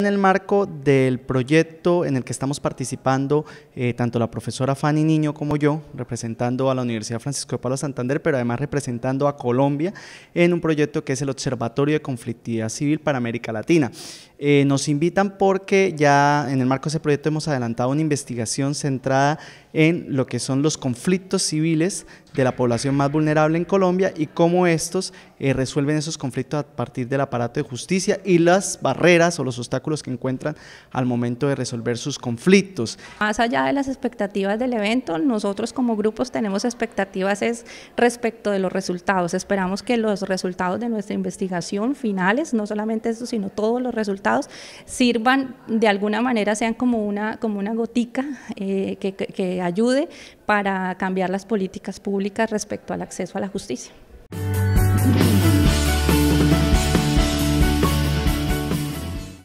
En el marco del proyecto en el que estamos participando, eh, tanto la profesora Fanny Niño como yo, representando a la Universidad Francisco de Pablo Santander, pero además representando a Colombia en un proyecto que es el Observatorio de Conflictividad Civil para América Latina. Eh, nos invitan porque ya en el marco de ese proyecto hemos adelantado una investigación centrada en lo que son los conflictos civiles de la población más vulnerable en Colombia y cómo estos eh, resuelven esos conflictos a partir del aparato de justicia y las barreras o los obstáculos que encuentran al momento de resolver sus conflictos. Más allá de las expectativas del evento, nosotros como grupos tenemos expectativas respecto de los resultados. Esperamos que los resultados de nuestra investigación finales, no solamente eso, sino todos los resultados sirvan de alguna manera, sean como una, como una gotica eh, que, que ayude para cambiar las políticas públicas respecto al acceso a la justicia.